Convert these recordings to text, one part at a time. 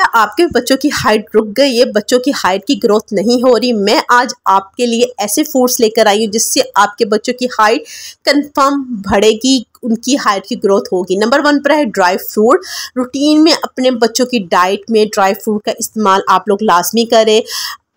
क्या आपके बच्चों की हाइट रुक गई है बच्चों की हाइट की ग्रोथ नहीं हो रही मैं आज आपके लिए ऐसे फूड्स लेकर आई हूँ जिससे आपके बच्चों की हाइट कंफर्म बढ़ेगी उनकी हाइट की ग्रोथ होगी नंबर वन पर है ड्राई फ्रूट रूटीन में अपने बच्चों की डाइट में ड्राई फ्रूट का इस्तेमाल आप लोग लाजमी करें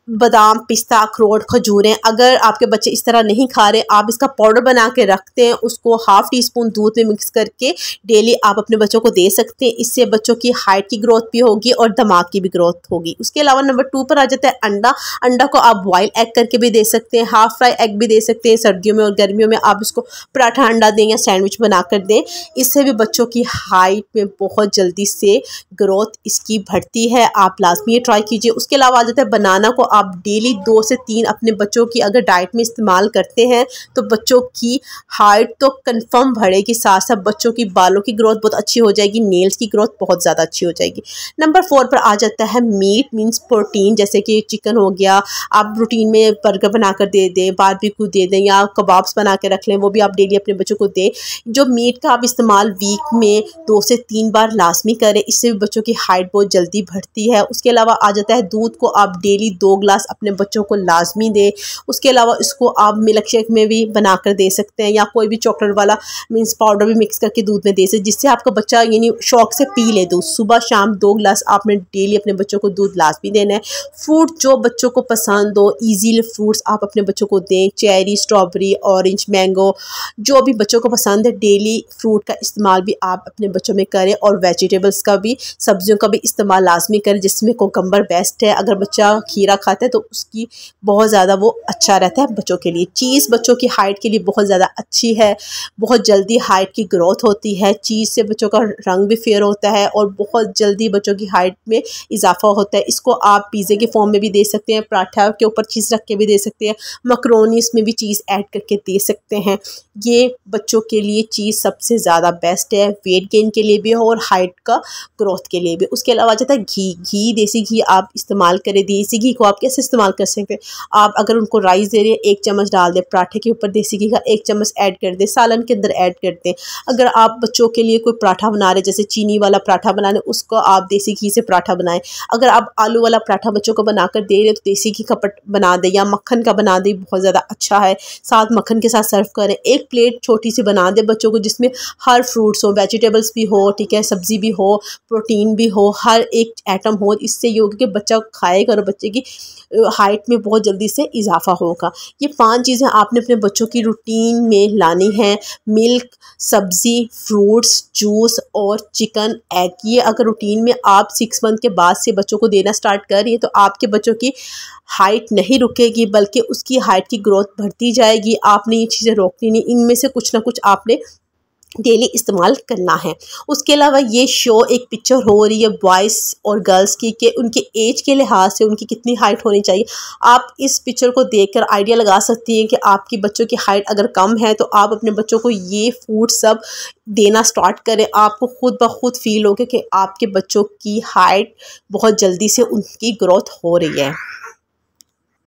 बादाम पिस्ता अखरोट खजूरें अगर आपके बच्चे इस तरह नहीं खा रहे आप इसका पाउडर बना के रखते हैं उसको हाफ़ टी स्पून दूध में मिक्स करके डेली आप अपने बच्चों को दे सकते हैं इससे बच्चों की हाइट की ग्रोथ भी होगी और दिमाग की भी ग्रोथ होगी उसके अलावा नंबर टू पर आ जाता है अंडा अंडा को आप बॉयल एग करके भी दे सकते हैं हाफ फ्राई एग भी दे सकते हैं सर्दियों में और गर्मियों में आप इसको पराठा अंडा दें या सैंडविच बना कर दें इससे भी बच्चों की हाइट में बहुत जल्दी से ग्रोथ इसकी बढ़ती है आप लाजमी ट्राई कीजिए उसके अलावा आ जाता है बनाना को आप डेली दो से तीन अपने बच्चों की अगर डाइट में इस्तेमाल करते हैं तो बच्चों की हाइट तो कन्फर्म बढ़ेगी साथ साथ बच्चों की बालों की ग्रोथ बहुत अच्छी हो जाएगी नेल्स की ग्रोथ बहुत ज़्यादा अच्छी हो जाएगी नंबर फोर पर आ जाता है मीट मीन्स प्रोटीन जैसे कि चिकन हो गया आप रूटीन में बर्गर बना कर दे दें बारबेक्यू दे दें या कबाब्स बना के रख लें वो भी आप डेली अपने बच्चों को दें जो मीट का आप इस्तेमाल वीक में दो से तीन बार लाजमी करें इससे भी बच्चों की हाइट बहुत जल्दी बढ़ती है उसके अलावा आ जाता है दूध को आप डेली दो ग्लास अपने बच्चों को लाजमी दें उसके अलावा इसको आप मिल्क शेक में भी बनाकर दे सकते हैं या कोई भी चॉकलेट वाला मीन्स पाउडर भी मिक्स करके दूध में दे सकते जिससे आपका बच्चा यानी शौक से पी ले दूध तो सुबह शाम दो ग्लास आपने डेली अपने बच्चों को दूध लाजमी देना है फ्रूट जो बच्चों को पसंद हो ईजीली फ्रूट्स आप अपने बच्चों को दें चेरी स्ट्रॉबेरी औरेंज मैंगो जो भी बच्चों को पसंद है डेली फ्रूट का इस्तेमाल भी आप अपने बच्चों में करें और वेजिटेबल्स का भी सब्जियों का भी इस्तेमाल लाजमी करें जिसमें कोकम्बर बेस्ट है अगर बच्चा खीरा खा खाते हैं तो उसकी बहुत ज़्यादा वो अच्छा रहता है बच्चों के लिए चीज़ बच्चों की हाइट के लिए बहुत ज़्यादा अच्छी है बहुत जल्दी हाइट की ग्रोथ होती है चीज़ से बच्चों का रंग भी फेयर होता है और बहुत जल्दी बच्चों की हाइट में इजाफा होता है इसको आप पिज़्ज़े के फॉर्म में भी दे सकते हैं पराठा के ऊपर चीज़ रख के भी दे सकते हैं मकरोनी में भी चीज़ ऐड करके दे सकते हैं ये बच्चों के लिए चीज़ सबसे ज़्यादा बेस्ट है वेट गेन के लिए भी और हाइट का ग्रोथ के लिए भी उसके अलावा जाता है घी घी देसी घी आप इस्तेमाल करें देसी घी को आप कैसे इस्तेमाल कर सकते हैं आप अगर उनको राइस दे रहे हैं एक चम्मच डाल दें पराठे के ऊपर देसी घी का एक चम्मच ऐड कर दें सालन के अंदर ऐड कर दें अगर आप बच्चों के लिए कोई पराठा बना रहे जैसे चीनी वाला पराठा बना रहे उसको आप देसी घी से पराठा बनाएं अगर आप आलू वाला पराठा बच्चों को बनाकर दे रहे हैं तो देसी घी का बना दें या मक्खन का बना दें बहुत ज़्यादा अच्छा है साथ मक्खन के साथ सर्व करें एक प्लेट छोटी सी बना दें बच्चों को जिसमें हर फ्रूट्स हो वेजिटेबल्स भी हो ठीक है सब्ज़ी भी हो प्रोटीन भी हो हर एक आइटम हो इससे ये होगी कि बच्चा खाएगा और बच्चे की हाइट में बहुत जल्दी से इजाफा होगा ये पांच चीज़ें आपने अपने बच्चों की रूटीन में लानी है मिल्क सब्ज़ी फ्रूट्स जूस और चिकन एग ये अगर रूटीन में आप सिक्स मंथ के बाद से बच्चों को देना स्टार्ट कर रही है तो आपके बच्चों की हाइट नहीं रुकेगी बल्कि उसकी हाइट की ग्रोथ बढ़ती जाएगी आपने ये चीज़ें रोकनी नहीं इनमें से कुछ ना कुछ आपने डेली इस्तेमाल करना है उसके अलावा ये शो एक पिक्चर हो रही है बॉयज़ और गर्ल्स की कि उनके एज के लिहाज से उनकी कितनी हाइट होनी चाहिए आप इस पिक्चर को देखकर आइडिया लगा सकती हैं कि आपकी बच्चों की हाइट अगर कम है तो आप अपने बच्चों को ये फूड सब देना स्टार्ट करें आपको खुद ब खुद फील होगा कि आपके बच्चों की हाइट बहुत जल्दी से उनकी ग्रोथ हो रही है